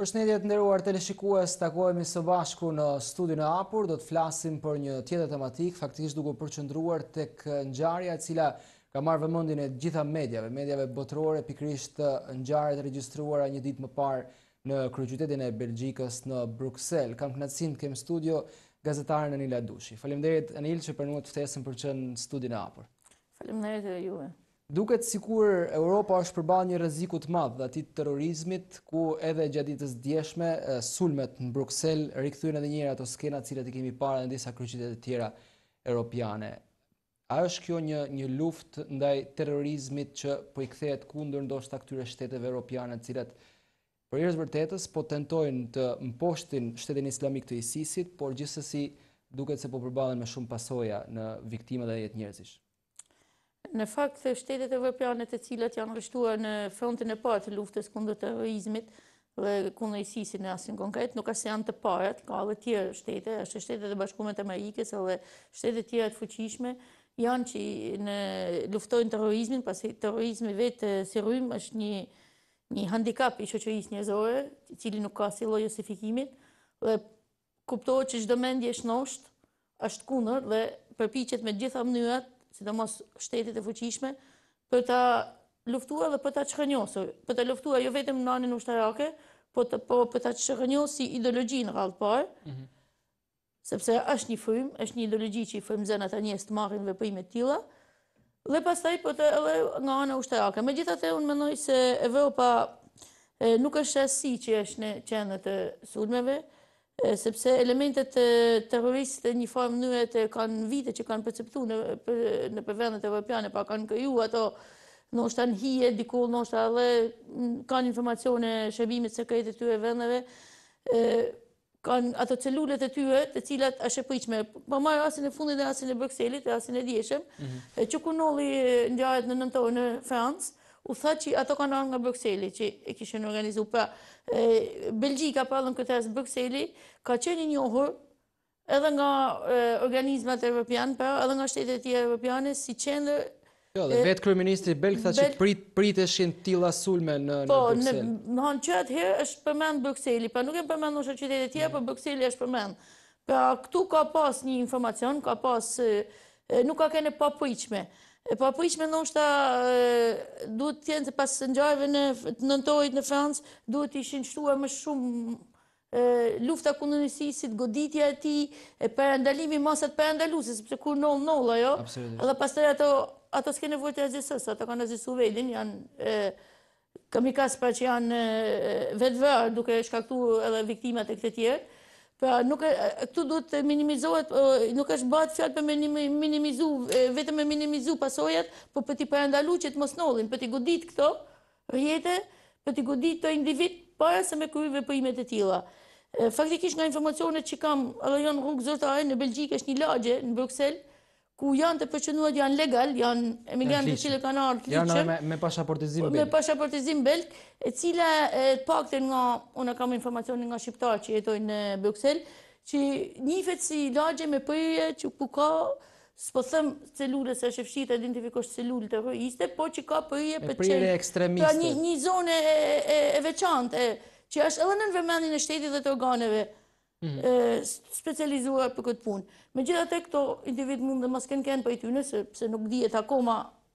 Përshëndetje të nderuar teleshikues, takohemi së bashku në studion e hapur, do të flasim për një tjetër tematik, faktikisht duke përqendruar tek ngjarja e cila ka marrë vëmendjen e gjitha mediave, mediave botërore, pikërisht ngjarjet regjistruara një ditë më parë në kryeqytetin e Belgjikës në Bruxelles. Kam kënaqësinë të kem studio gazetaren Anila Dushi. Faleminderit Anil që të ftesën për të në studion e hapur. Faleminderit juve. Duket sikur Europa është përbalë një rëzikut madhë dhe ati terrorizmit, ku edhe gjaditës djeshme sulmet në Bruxelles rikëthujnë edhe njëra ato skena cilat i kemi parë në disa kryqitet e tjera europiane. A është kjo një, një luft ndaj terrorizmit që po i kthehet kundër ndoshta këtyre shteteve europiane cilat për njerëz vërtetës po tentojnë të mposhtin shtetin islamik të ISIS-it, por gjithsesi duket se po përballen me shumë pasoja në viktimë dhe jetë njerëzish. Në fakt, shtetet e vëpjanët e cilat janë rështuar në frontin e partë luftës kundër terrorizmit dhe kundër isisit në asin konkret, nuk asë janë të parët, ka dhe tjerë shtete, është shtetet e bashkumet Amerikës dhe shtetet tjera të fuqishme, janë që në luftojnë terrorizmin, pasi terrorizmi vetë si rrymë është një, një handikap i qoqëris njëzore, cili nuk ka si lojësifikimit, dhe kuptohë që gjdo mendje është nështë, është kunër dhe përpichet me gjitha mënyrat sidomos shtetit e fuqishme, për ta luftuar dhe për ta çhënjosur, për ta luftuar jo vetëm në anën ushtarake, po, po për ta çhënjosur si ideologi në radhë parë. Ëh. Mhm. Sepse është një frym, është një ideologji që i frymzon ata njerëz të marrin veprime të tilla. Dhe pastaj po të edhe nga ana ushtarake. Megjithatë unë mendoj se Evropa nuk është asçi që është në qendër të sulmeve sepse elementet terroristët e një formë mënyre të kanë vite që kanë perceptu në përvendet evropiane, pa kanë këju ato në është anë hije, dikull, në është kanë informacione shërbimit sekretit të tyre vendeve, kanë ato celulet e tyre të cilat është e pëjqme. Pa po marrë asin e fundit dhe asin e Bruxellit, asin e djeshëm, mhm. që ku nëllë i njajet në nëntorë në Fransë, u tha që ato kanë arë nga Bruxelli, që e kishën organizu. Pra, Belgjika, pra dhe në këtërës Bruxelli, ka qeni njohur edhe nga organizmat e Europian, pra edhe nga shtetet i Europiane, si qenë Jo, dhe vetë kërëministri Belg tha që prit eshin tila sulme në Bruxelli. Po, në qëtë herë është përmend Bruxelli, pra nuk e përmend në shtetet e tjerë, pa po Bruxelli është përmend. Pra, këtu ka pas një informacion, ka pas, nuk ka kene pa pëjqme. E po apo ishme nga ushta, duhet të jenë, pas në gjajve në nëntorit nëntojit në Francë, duhet të ishin më shumë lufta kundër goditja e tij, e perandalimi masat perandaluese, sepse kur nol nol ajo. Edhe pastaj ato ato s'ke nevojë të rezistës, ato kanë azisu vedin, janë kamikasë kamikas pra që janë vetëvër duke shkaktu edhe viktimat e këtë tjerë, Pra nuk e, këtu duhet të minimizohet, nuk është batë fjallë për minimizu, vetëm me minimizu pasojat, për po për t'i përëndalu që mos nolin, për t'i godit këto rjetë, për t'i godit të individ para se me kërëve për imet e tila. Faktikisht nga informacionet që kam rëjon rrugë zërta e në Belgjik është një lagje në Bruxelles, ku janë të përqenuat janë legal, janë emigrantë që cilë kanë ardhë kliqëm. Janë me pashaportizim belk. Me pashaportizim belk, e cila pakte nga, unë kam informacioni nga shqiptarë që jetojnë në Bruxelles, që njifet si lagje me përje që ku ka, s'po thëmë celule se shëfshit e identifikosh celule të rëjiste, po që ka përje për qenë. Pra një zone e veçante, që është edhe në nënvërmendin e shtetit dhe të organeve, Mhm. specializuar për këtë punë. Me gjitha të këto individ mund dhe masken kënë për i tyne, se nuk dhjet akoma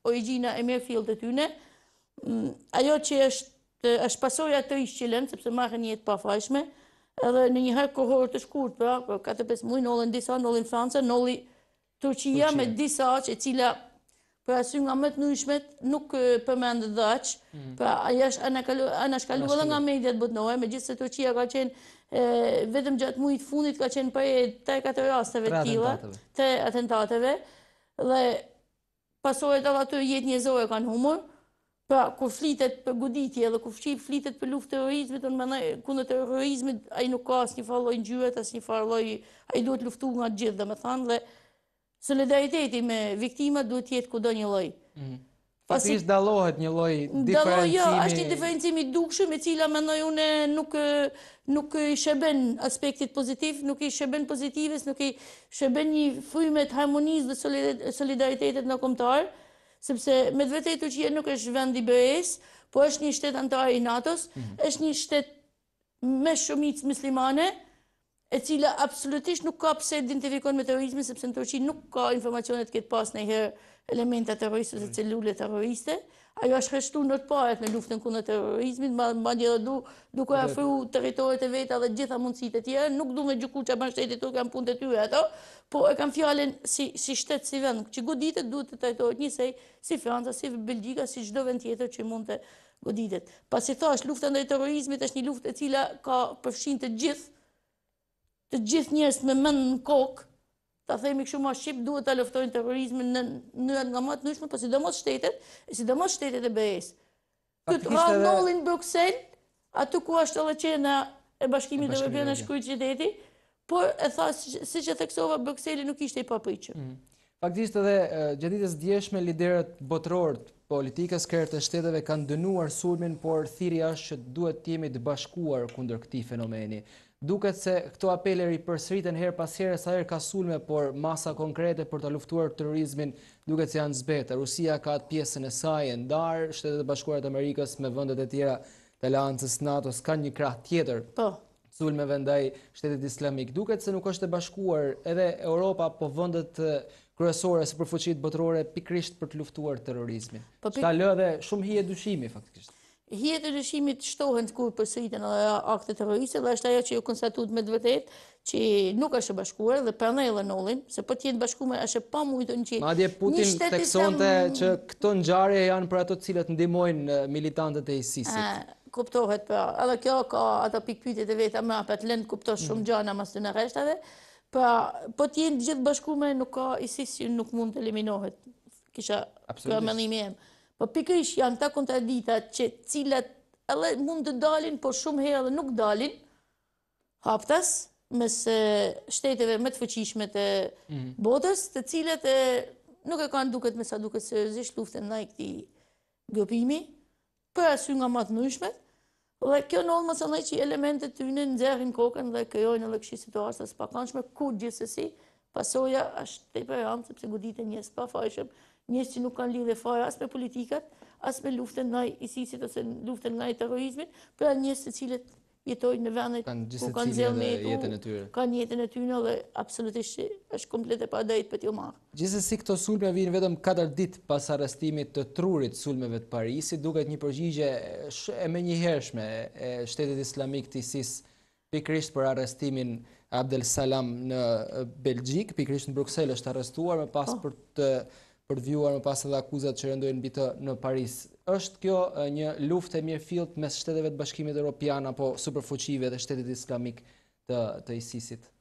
origina e mirë fillë të tyne, mm, ajo që është pasoja të ishë qëllën, sepse marrë njëtë pafajshme, edhe në njëherë kohorë të shkurt, pra, 4-5 po mujë, nëllën disa, nëllën Franca, nëllën Turqia, me disa që cila Për asy nga mëtë në ishmet, nuk përmendë dhaqë. Mm. Për anë është kalu edhe nga mediat bëtënojë, me gjithë se Turqia ka qenë, vetëm gjatë mujtë fundit, ka qenë për e 4 e të tila, të atentateve, dhe pasojët allë atër jetë një kanë humor, pra kur flitet për guditje dhe kur shqip flitet për luft terrorizmit, ku në terrorizmit, a i nuk ka asë një farloj në gjyret, asë një farloj, a i duhet luftu nga gjithë dhe me thanë, solidariteti me viktimat duhet tjetë kudo një loj. Mhm. Po dalohet një loj, jo, diferencimi... Dalohet, jo, është një diferencimi dukshë, me cila mendoj ndojë une nuk i shëben aspektit pozitiv, nuk i shëben pozitivis, nuk i shëben një frime të harmoniz dhe solidaritetet në komtar, sepse me të vetë të qëje nuk është vend i bërës, po është një shtet antar i NATO-s, mhm. është një shtet me shumicë muslimane, e cila absolutisht nuk ka pëse identifikon me terrorizmin, sepse në Turqi nuk ka informacionet këtë pas në herë elementa terroriste dhe mm. celule terroriste. Ajo është kështu në të parët në luftën kundë terrorizmit, ma, ma dhe du, duke afru teritorit e veta dhe gjitha mundësit e tjera, nuk du me gjuku që banë shtetit të kam punë të tyre ato, po e kam fjallin si, si shtetë si vend, që goditet duhet të teritorit njësej, si Franca, si Belgika, si gjdo vend tjetër që mund të goditet. Pas i thash, luftën dhe terrorizmit është një luftë e cila ka përfshin të gjithë të gjithë njërës me mëndë në kokë, ta themi këshu ma Shqipë duhet të luftojnë terrorizme në nërën nga matë nëshme, po si dhe mos shtetet, si mos shtetet e BES. Këtë rralë nëllin Bruxelles, atë ku ashtë të leqena e bashkimit dhe vërbjën e shkujtë qiteti, por e tha, si që theksova, Bruxelles nuk ishte i papriqë. Mm. Faktisht edhe gjëditës djeshme liderët botërorët, politikës kërë shteteve kanë dënuar surmin, por thiri ashtë që duhet të jemi të bashkuar kundër këti fenomeni. Duket se këto apeleri përsëriten her pas here sa herë ka sulme, por masa konkrete për të luftuar terrorizmin duket se janë zbetë. Rusia ka atë pjesën e saj e ndarë, Shtetet e Bashkuara të Amerikës me vendet e tjera të Aleancës NATO kanë një krah tjetër. Po. Sulmeve ndaj Shtetit Islamik. Duket se nuk është e bashkuar edhe Europa po vendet kryesore së përfuqisë botërore pikrisht për të luftuar terrorizmin. Po, pik... lë dhe shumë hije dyshimi faktikisht. Hjetë të rëshimit shtohen të kur përsëritën edhe akte terroriste dhe është ajo që ju konstatut me të vërtet që nuk është bashkuar dhe përnej dhe nolin, se për tjetë bashkuar është pa mujtë në që... Madje Putin të që këto nxarje janë për ato cilët ndimojnë militantët e isisit. Kuptohet pra, edhe kjo ka ato pikpytit e veta më apet lënë kuptohet mm. shumë gjana mas të në reshtave, pra për tjetë gjithë bashkuar nuk ka isisit nuk mund të eliminohet, kisha kërë mëllimi jemë. Po pikërish janë ta kontradiktat që cilat edhe mund të dalin, po shumë herë edhe nuk dalin, haptas, mes shteteve më të fëqishme të mhm. botës, të cilat e, nuk e kanë duket me sa duket seriosisht luftën ndaj këti gëpimi, për asy nga matë nëshme, dhe kjo në olë mësë që elementet të vinë në zerrin kokën dhe kërojnë edhe këshë të pakanshme, ku gjithësësi, pasoja është të i përëramë, sepse godit e njësë pa fajshëm, njësë që nuk kanë lidhe fare asë me politikat, asë me luftën nga isisit ose luftën nga i terrorizmit, pra njësë të cilët jetojnë në vendet ku kanë zelë me jetën e tyre. Kanë jetën e tyre dhe absolutisht është komplet e pa dhejtë për t'jo marë. Gjese si këto sulme vinë vetëm 4 ditë pas arrestimit të trurit sulmeve të Parisi, duket një përgjigje e me njëhershme e shtetit islamik të isisë pikrisht për arrestimin Abdel Salam në Belgjik, pikrisht në Bruxelles është arrestuar, më pas po. për të përvjuar, më pas edhe akuzat që rëndojnë bitë në Paris. Êshtë kjo një luft e mirë filt mes shteteve të bashkimit Europian, apo superfuqive dhe shtetit islamik të, të ISIS-it?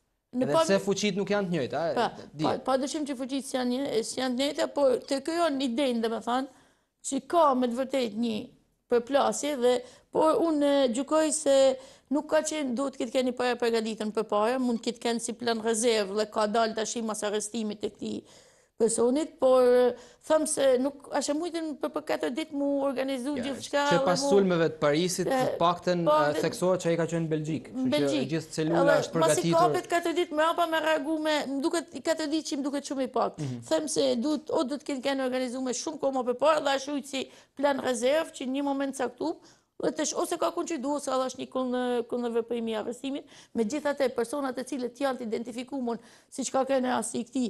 Edhe po- se fuqit nuk janë të njëjtë, a? Pa, pa, dëshim që fuqit janë, janë të njëjtë, por të kjo një denë, dhe më thanë, që ka me të vërtet një për plasje dhe por unë gjukoj se nuk ka qenë duhet këtë keni para përgaditën për para, mund këtë keni si plan rezervë dhe ka dalë të ashtimas arrestimit e këti personit, por thëmë se nuk ashe mujtën për për katër ditë mu organizu gjithë shka... Që pas sulmeve të Parisit, pakten po, theksohet që a i ka qenë në Belgjik. Në Belgjik. Gjithë celula është përgatitur... Masi kapit katër ditë, me apa me reagu me... Mduket i katër ditë që mduket shumë i pak. Mhm. Thëmë se duhet, o duhet kënë kënë organizu me shumë koma për parë, dhe ashe ujtë si plan rezervë, që një moment saktumë, letesh, ose ka kun që i du, ose edhe është një kun në vëpërimi avërsimit, me gjithate personat e cilët janë të identifikumon, si që ka kene asë i këti,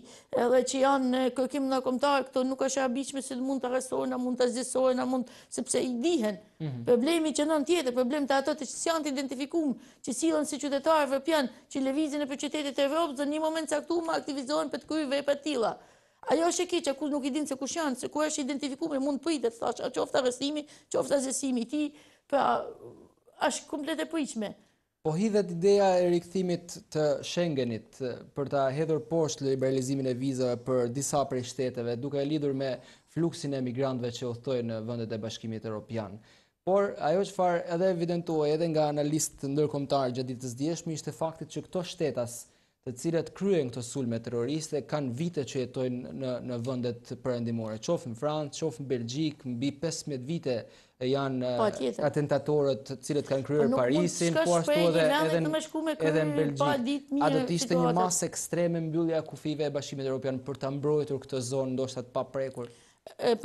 edhe që janë në kërkim në komtarë, këto nuk është e abishme se mund të arrestojnë, a mund të zisojnë, a mund, sepse i dihen. Mhm. Problemi që nënë tjetër, problem të ato të që janë të identifikum, që silën si qytetarë vëpjan, që levizin e për qytetit e Evropë, zë një moment caktu ma aktivizohen për të kryu vepe tila. Ajo është e ki që nuk i din se kush janë, se ku është identifikume, mund pëjtë, që ofta rësimi, që ofta zesimi ti, pra është komplet e pëjqme. Po hithet ideja e rikëthimit të Schengenit për ta hedhur poshtë liberalizimin e vizëve për disa prej shteteve, duke e lidur me fluksin e migrantve që uhtojnë në vëndet e bashkimit Europian. Por, ajo që farë edhe evidentuaj edhe nga analistë të ndërkomtarë gjatë ditës djeshmi, ishte faktit që këto shtetas të cilat kryen këto sulme terroriste kanë vite që jetojnë në në vendet perëndimore. Qof në Francë, qof në Belgjik, mbi 15 vite janë po, atentatorët të cilët kanë kryer po, Parisin, po ashtu edhe edhe në edhe në Belgjik. A do të ishte një masë ekstreme mbyllja e kufive e Bashkimit Evropian për ta mbrojtur këtë zonë ndoshta të paprekur?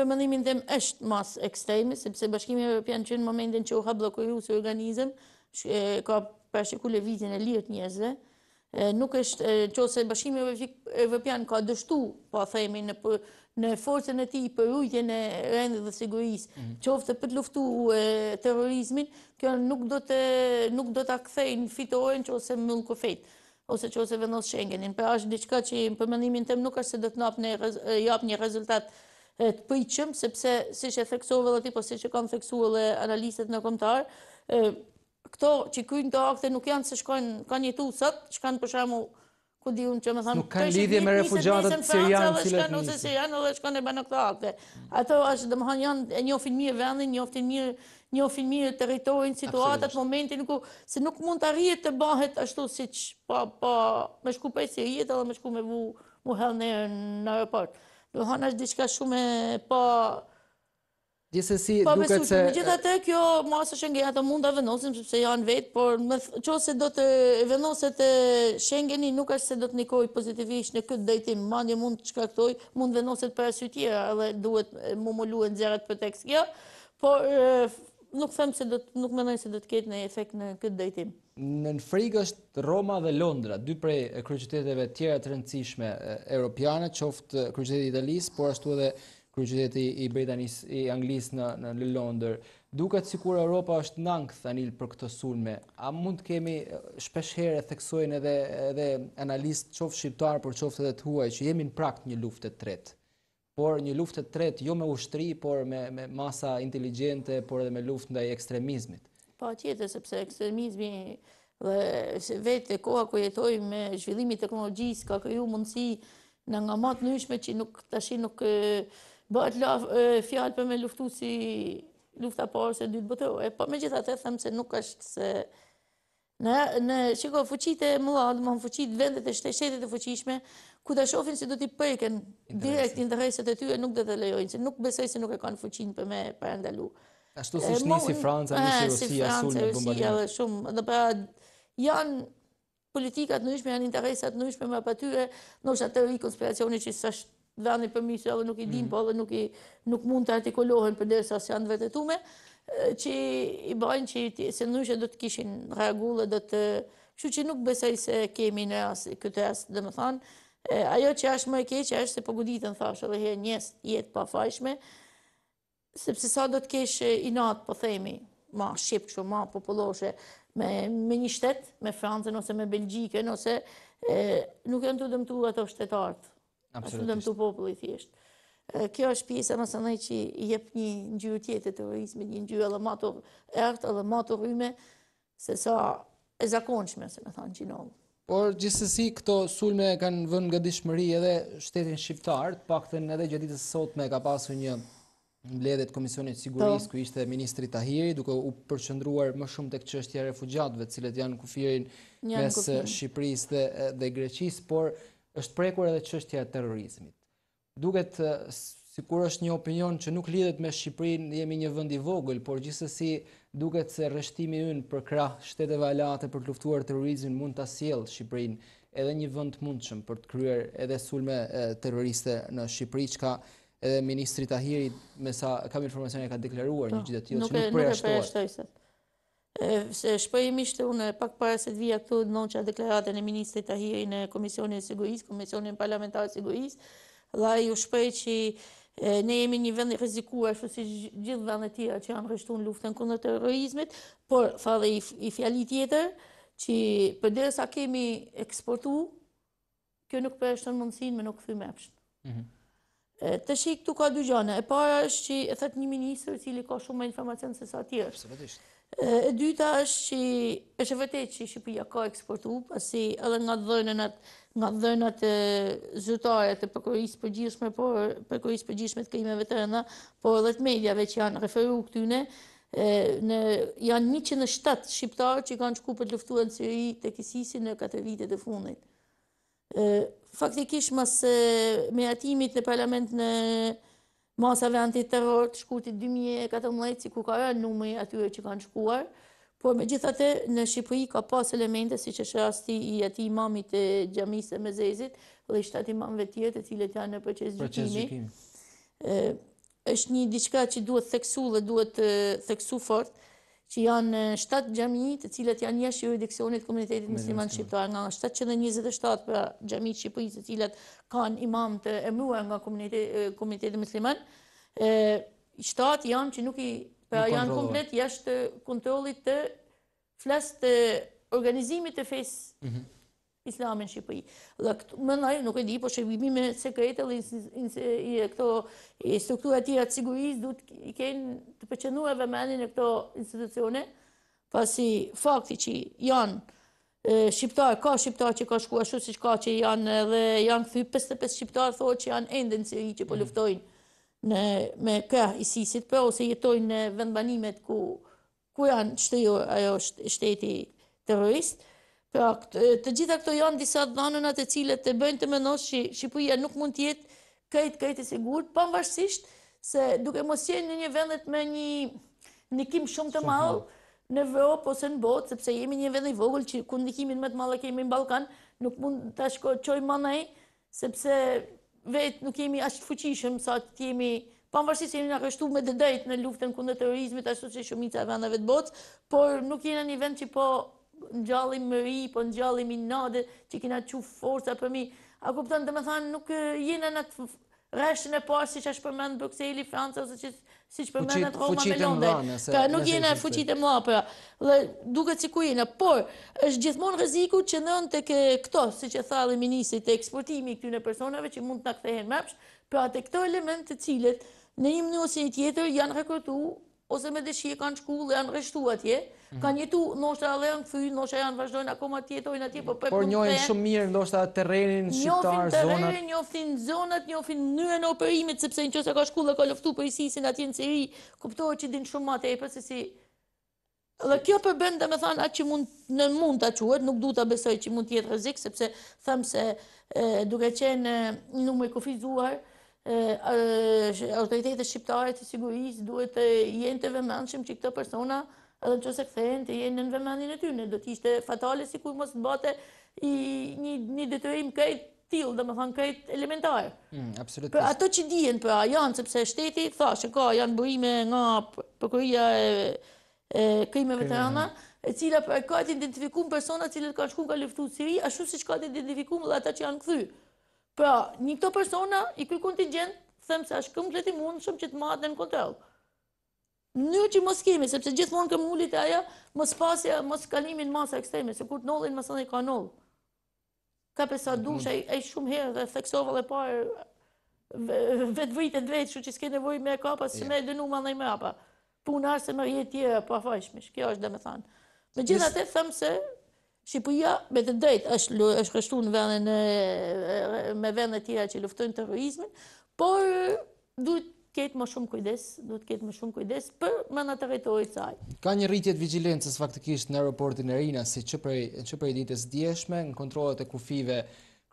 mendimin tim është mas ekstreme sepse Bashkimi Evropian që në momentin që u ha bllokuar si organizëm, ka parashikuar lëvizjen e lirë të njerëzve, nuk është që se bashkimi evropian ka dështu, po themi, në për në forcën e ti për ujtje në rendit dhe sigurisë, mhm. që për të luftu terrorizmin, kjo nuk do të akthejnë fitore në që ose mëllë kofet, ose që ose vendos shengenin. Pra është diqka që në përmendimin tëmë nuk është se do të japë një rezultat të pëjqëm, sepse si që theksuve dhe ti, po si që kanë theksuve dhe analistet në komtarë, këto që kujnë të akte nuk janë se shkojnë, kanë jetu sëtë, që kanë përshamu, ku di unë që me thamë, nuk kanë lidhje me refugjatët që janë, që kanë ose se janë, dhe që kanë e banë këto akte. Ato është dhe më hanë janë, e njofin mirë vendin, njofin mirë, njofin mirë teritorin, situatat, momentin, ku, se nuk mund të rrijet të bahet ashtu si që, pa, po, pa, po, me shku pej si rjetë, edhe me shku me vu, mu helë në, aeroport. Dhe hanë është diçka shumë pa, po, Gjese si duke që... Po, po gjitha të kjo masë shenge ja të mund të vendosim, sepse janë vetë, por që se do të vendoset shenge një, nuk është se do të nikoj pozitivisht në këtë dejtim, ma një mund të shkaktoj, mund vendoset për asy tjera, edhe duhet mu më luen zjarët për tekst kjo, por nuk them se do të, nuk menoj se do të ketë në efekt në këtë dejtim. Në në frikë është Roma dhe Londra, dy prej kryqyteteve tjera të rëndësishme europiane, qoftë kryqytet Italisë, por ashtu edhe kryqëzeti i Britanis, i Anglis në në Londër. Duket sikur Europa është ndank tani për këtë sulm. A mund të kemi shpesh herë theksojnë edhe edhe analistë qof shqiptar por qoftë edhe të huaj që jemi në prakt një luftet të tretë. Por një luftet të tretë jo me ushtri, por me me masa inteligjente, por edhe me luftë ndaj ekstremizmit. Po qetë sepse ekstremizmi dhe vetë e koha ku jetojmë me zhvillimi teknologjisë ka kriju mundësi në nga matë nëshme që nuk, tashin nuk bëhet fjalë për me luftu si lufta parë se dytë botërore. Po me gjitha të them se nuk është se... Në, në shiko, fuqit e mëllat, më fuqit vendet e shtetet e fuqishme, ku të shofin se do t'i përken direkt interesat e tyre, nuk dhe të lejojnë, se nuk besoj se nuk e kanë fuqin për me për Ashtu si shni si Franca, një si Rusia, sulë në Rusia Dhe shumë, dhe pra, janë politikat në ishme, janë interesat në ishme, më për në është i konspiracioni që së është dhani për misë edhe nuk i din, mhm. po edhe nuk mund të artikulohen për derës asë janë vetëtume, që i bajnë që se nëshë do të kishin reagullë, do të... Që që nuk besaj se kemi në asë, këtë asë, dhe më thanë, ajo që është më e keqë, është se përguditën po thashë edhe herë njës jetë pa fajshme, sepse sa do të kesh i natë, po themi, ma shqipë që ma popoloshe, me një shtetë, me Francën ose me Belgjikën, ose nuk janë të dëmtu ato shtetartë. Absolutisht. Asë në dëmtu populli thjesht. Kjo është pjesë e mësë nëjë që i jep një një gjyë tjetë e terrorizme, një një gjyë e artë edhe ma të rrime, se sa e zakonqme, se me thanë që nëllë. Por gjithësësi, këto sulme kanë vënë nga dishmëri edhe shtetin shqiptartë, pak të në edhe gjëditës sot me ka pasu një ledhet Komisionit Sigurisë, po. ku ishte Ministri Tahiri, duke u përqëndruar më shumë të këqështja refugjatëve, cilët janë kufirin mes Shqipërisë dhe Greqisë, por është prekur edhe çështja e terrorizmit. Duket sikur është një opinion që nuk lidhet me Shqipërinë, jemi një vend i vogël, por gjithsesi duket se rreshtimi ynë për krah shteteve alate për të luftuar terrorizmin mund ta sjellë Shqipërinë edhe një vend të mundshëm për të kryer edhe sulme terroriste në Shqipëri çka edhe ministri Tahiri me sa kam informacione ka deklaruar po, një gjë të tillë që nuk po rreshtohet se shpojim ishte unë pak para se të vija këtu në a deklarate në Ministri Tahiri në Komisionin e Sigurisë, Komisionin Parlamentarë Sigurisë, dhe ju shpoj që ne jemi një vend e rezikua, shpo si gjithë vend e tira që janë rështu në luftën këndër terrorizmet, por fa dhe i fjali tjetër, që për sa kemi eksportu, kjo nuk për është në mundësin me nuk fyrme epshë. Mhm. Të shikë tu ka dy gjanë, e para është që e thëtë një ministrë cili ka shumë me informacion se sa tjerë. Përse E dyta është që është e vëtet që Shqipëria ka eksportu, pasi edhe nga dhënënat nga dhënat e zyrtarët e përkurisë përgjishme, por përkurisë përgjishme të kejmeve të rënda, por dhe të medjave që janë referu këtyne, janë 107 shqiptarë që kanë shkuar për të luftu e në sëri të kësisi në katër vitet e fundit. Faktikish, mas me atimit në parlament në masave antiterror të shkurtit 2014, si ku ka rënë numëri atyre që kanë shkuar, por me gjithate në Shqipëri ka pas elemente si që është i ati imamit e gjamisë e mezezit, dhe i shtati imamve tjerë të cilët janë në proces gjykimi. është një diçka që duhet theksu dhe duhet theksu fort, që janë 7 eh, gjemi të cilët janë jeshtë juridikcionit Komunitetit Musliman Shqiptar, nga 727 për gjemi Shqipëri të cilët kanë imam të emruar nga Komunitetit Musliman, 7 janë që nuk i, pra janë komplet jeshtë kontrolit të flest të organizimit të fesë mhm islamin Shqipëri. Dhe këtë mëndaj, nuk e di, po shërbimi me sekrete dhe këto strukturat tira të sigurisë du të kënë të përqenua e vëmendin e këto institucione, pasi fakti që janë Shqiptarë, ka Shqiptarë që ka shkua shu si që ka që janë dhe janë këthy 55 Shqiptarë thohë që janë endë në Siri që po mhm. luftojnë me këh isisit, pra ose jetojnë në vendbanimet ku janë qëtëjo ajo shteti terroristë, Pra, të gjitha këto janë disa dhanënat atë cilët të bëjnë të menosh që Shqipëria nuk mund jetë këjtë këjtë e sigurët, pa më se duke mos jenë një një vendet me një nikim shumë të malë në Evropë ose në botë, sepse jemi një vendet i vogël që ku nikimin me të malë kemi në Balkan, nuk mund të ashko qoj manaj, sepse vetë nuk jemi ashtë fuqishëm sa të jemi, pa më jemi në kështu me dëdejt në luftën kundë të ashtu që shumica e të botë, por nuk jena një vend që po në gjallim më ri, po në gjallim i që kina që forësa për mi. A kuptan, dhe me thanë, nuk jena në të reshën e parë, si që është përmenë Bruxelli, Franca, ose që si që përmenë Roma me Londë. nuk jena fuqit e mla, pra. Dhe duke që ku jena. Por, është gjithmonë rëziku që nënë të këto, si që thalë minisit të eksportimi këty personave, që mund të në këthehen mëpsh, pra të këto element të cilët, në një mënë tjetër, janë rekrutu, ose me dëshirë kanë shkullë, janë rështu atje, Mhm. kanë jetu, ndoshta edhe janë kthy, ndoshta janë vazhdojnë akoma të jetojnë atje, po po. Por njohin shumë mirë ndoshta terrenin, shqiptar zonat. Njohin njohin zonat, njohin mënyrën e operimit sepse nëse ka shkollë ka luftu për isisin atje në Ciri, kuptohet që din shumë më tepër se si Dhe kjo përbën dhe me thanë atë që mund, në mund të quet, nuk du të besoj që mund të jetë rëzik, sepse thëmë se duke qenë në numër kofizuar, autoritetet shqiptare të sigurisë duhet të jenë të vëmëndshëm që këto persona, edhe në që këthejnë të jenë në vëmëndin e tynë, do t'ishte fatale si kur mos të bate një detërim këjtë t'il dhe më thanë elementarë. Mm, absolutisht. Ato që dijen, pra, janë, sepse shteti, thashe ka, janë bërime nga përkërija e krimeve të rana, mm. e cila për e ka të identifikum persona cilët ka shkun ka lëftu siri, ashtu si që ka të identifikum dhe ata që janë këthy. Pra, një këto persona, i kërë kontingent, thëmë se ashtë këmë të leti mundë, shumë që të matë në kontrolë. Në që mos kemi, sepse gjithmonë këmë ullit e aja, mos pasja, mos kalimin masa ekstreme, se kur të nolin, mos anë i ka nolë. Ka pesa mhm. dush, e shumë herë dhe theksova dhe parë, vetë vëjtë e dvejtë, shu që s'ke nevoj me e kapa, se me e dënu ma nëj me apa. Punë arse me jetë tjera, pa fajshmish, kjo është dhe me thanë. Me gjitha të thëmë se, Shqipëria, me të drejtë, është, është në venën, me tjera që luftojnë terrorizmin, por duhet ketë më shumë kujdes, duhet ketë më shumë kujdes për më në të saj. Ka një rritje të vigilencës faktikisht në aeroportin e rina, si që për i ditës djeshme, në kontrolët e kufive,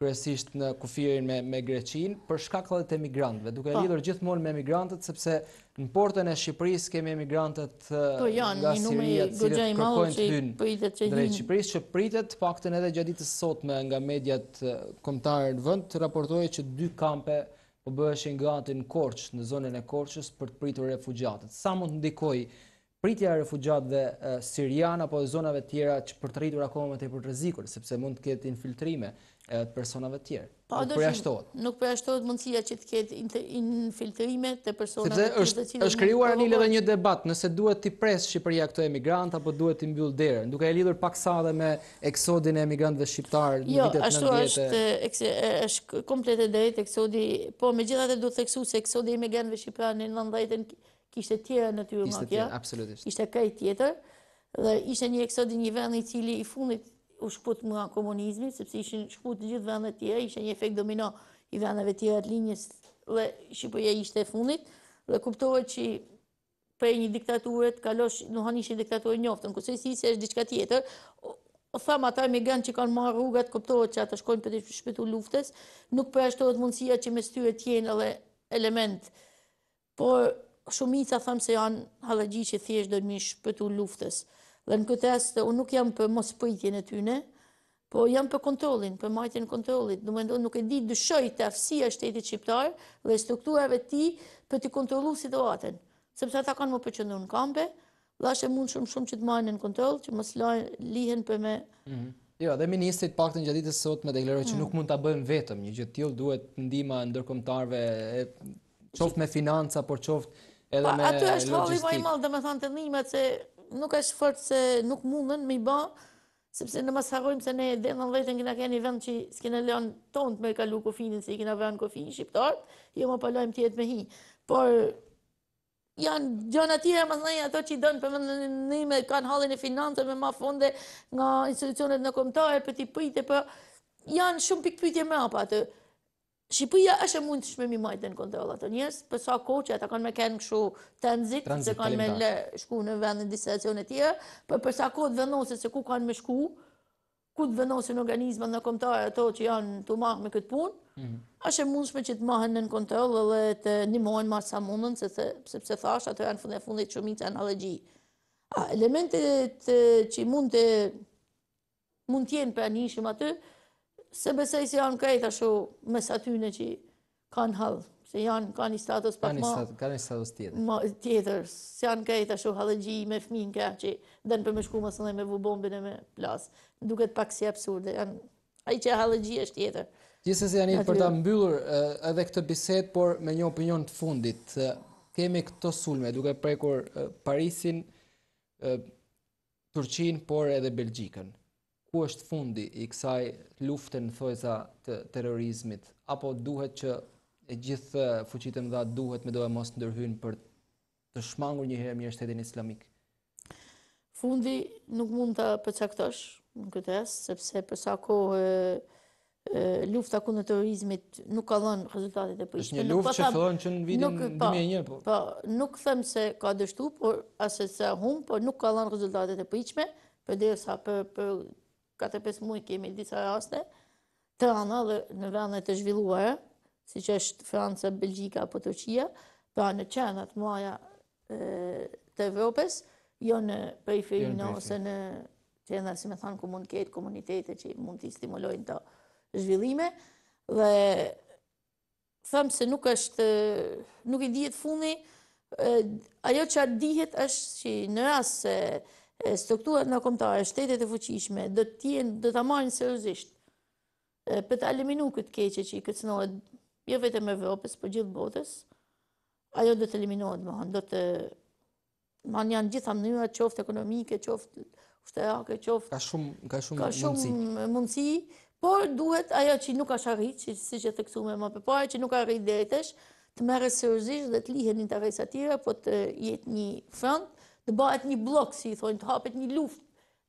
kërësisht në kufirin me Greqin, për shkaklet e emigrantëve, duke e po. lidur gjithmonë me emigrantët, sepse në portën e Shqipëris kemi emigrantët po, nga Siria, cilët kërkojnë të dynë drejt Shqipëris, që pritet pakten edhe gjaditës sot me nga mediat eh, komtarën vënd, të raportojë që dy kampe po bëheshin gati në Korçë, në zonën e Korçës për të pritur refugjatët. Sa mund të ndikojë pritja e refugjatëve sirian apo e zonave tjera që për të rritur akoma më tepër rrezikun sepse mund të ketë infiltrime të personave të tjerë. Po do po të nuk po ashtohet mundësia që të ketë infiltrime të personave të tjerë. Sepse është është krijuar tani edhe një debat, nëse duhet të pres Shqipëria këto emigrantë apo duhet të mbyll derën, duke e lidhur pak sa edhe me eksodin e emigrantëve shqiptar në jo, vitet 90. Jo, ashtu është, është komplet e drejtë eksodi, po megjithatë duhet të theksoj se eksodi i emigrantëve shqiptar në 90 kishte tjera natyrë më tjera. Absolutisht. Ishte kaj tjetër, dhe ishte një eksod një vend i cili i fundit u shput nga komunizmi, sepse ishin shput në gjithë vendet tjera, ishte një efekt domino i vendeve tjera të linjës, dhe Shqipëria ishte e fundit, dhe kuptohet që prej një diktaturë kalosh, nuk han ishin i njoftë, në kusë si se është diçka tjetër, o thamë ata migran që kanë marrë rrugat, kuptohet që ata shkojnë për të shpëtu luftës, nuk përështohet mundësia që me styre tjenë edhe element, por shumica thëmë se janë halëgji që thjesht dhe mi shpëtu luftës. Dhe në këtë esë, unë nuk jam për mos pëjtjen e tyne, po jam për kontrolin, për majtën kontrolit. Në më ndonë nuk e di dëshoj të afsia shtetit shqiptar dhe strukturave ti për të kontrolu situatën. Sëpësa ta kanë më përqëndu në kampe, dhe mund shumë shumë që të majnë në kontrol, që mos lihen për me... Mhm. Jo, dhe ministrit pak të një gjatë të sot me deklerojë që mm. nuk mund të bëjmë vetëm, një gjithë tjo duhet ndima ndërkomtarve, qoftë me financa, por qoftë edhe me logistikë. Aty është halli ma i malë, dhe me thanë të njime, që nuk është fort se nuk mundën me i ba, sepse në mas harojmë se ne dhe në vetën këna keni vend që s'kene leon tonë të me kalu kofinin, se i kena vend kofinin shqiptartë, jo më palojmë tjetë me hi. Por janë gjënë atyre, mas nëjë ato që i dënë përmëndën njime, kanë hallin e financë, me ma fonde nga institucionet në komtare, për ti pëjtë, për janë shumë pikpytje me apë atë. Shqipëria është e mundë shmemi majtë në kontrolat të njërës, përsa ko që ata kanë me kenë këshu tenzit, se kanë me le shku në vend në disetacion e tje, përsa ko të vendosit se ku kanë me shku, ku të vendosit në organizmat në komtare ato që janë të mahë me këtë punë, mhm. është e mundë shme që të mahen në kontrol dhe të njëmojnë mojnë marë sa mundën, se përse thash, ato janë fund e fundit qëmi të analogji. Elementet që mund të jenë për anishim atë, se besej se janë krejt asho mes atyne që kanë halë, se janë ka një status pak ma... Ka një status tjetër. Ma tjetër, se janë krejt asho halëgji me fmin ka që dënë për me shku mësën dhe me vu bombin e me plasë. Duket pak si absurde, janë... i që halëgji është tjetër. Gjese se janë i për ta mbyllur edhe këtë biset, por me një opinion të fundit, kemi këto sulme, duke prekur Parisin, Turqin, por edhe Belgjikën ku është fundi i kësaj lufte në thojza të terrorizmit, apo duhet që e gjithë fuqitë më dha duhet me e mos ndërhyn për të shmangur një herë mirë shtetin islamik? Fundi nuk mund të përcaktosh në këtës, sepse përsa kohë lufta kundër terrorizmit nuk ka dhënë rezultatet e prishme. Është një po luftë po që që në vitin 2001, po, po. Po, nuk them se ka dështu, por as se hum, por nuk ka dhënë rezultatet e prishme, përderisa për për 4-5 mujë kemi disa raste, të rana dhe në vendet të zhvilluare, si që është Franca, Belgjika apo Turqia, pra në qenat muaja të Evropës, jo në periferinë jo, ose në qenat, si me thanë, ku mund komunitetet që mund të stimulojnë të zhvillime, dhe thëmë se nuk është, nuk i dhjetë fundi, ajo që atë dihet është që në rrasë se strukturat në komtare, shtetet e fuqishme, do të amarnë seriosisht për të eliminu këtë keqe që i këtë sënohet, jo vetëm Evropës, për po gjithë botës, ajo do të eliminohet, më do të... Më hanë janë gjitha mënyra, qoftë ekonomike, qoftë ushtarake, qoftë... Ka shumë mundësi. Ka shumë mundësi, por duhet ajo që nuk është arritë, që si që të këtu me më përpare, që nuk arritë dhe e tesh, të mërë sërëzisht dhe të lihen interesat tjera, po të jetë një frontë, të bëhet një blokë, si i thonë, të hapet një luft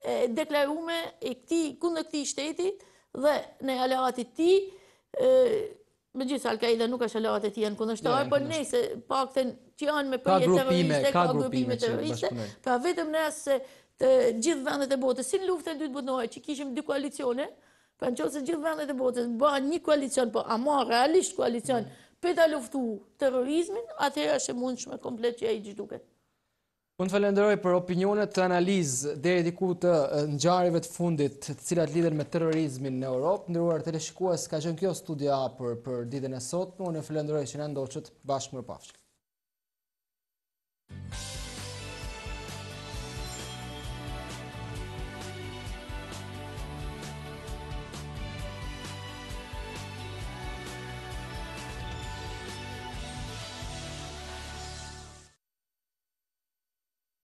e deklarume e këti, kundë këti shtetit dhe në aleatit ti, e, me gjithë Al-Qaida nuk është aleatit ti janë kundështarë, për nëjse pak të që janë me përjet terroriste, ka grupime terroriste, pra vetëm në se të gjithë vendet e botës, si në luftë e dytë botënore, që kishim dy koalicione, pra në të gjithë vendet e botës, ba një koalicion, po a ma realisht koalicion, mm. për të luftu terrorizmin, atëherë është e mundshme komplet që e i duket. Unë të falenderoj për opinionet të analizë dhe e diku të nxarive të fundit të cilat lider me terrorizmin në Europë. Ndëruar të leshikua ka qënë kjo studia apër për didin e sot. unë të falenderoj që në ndoqët bashkë mërë pafshkë.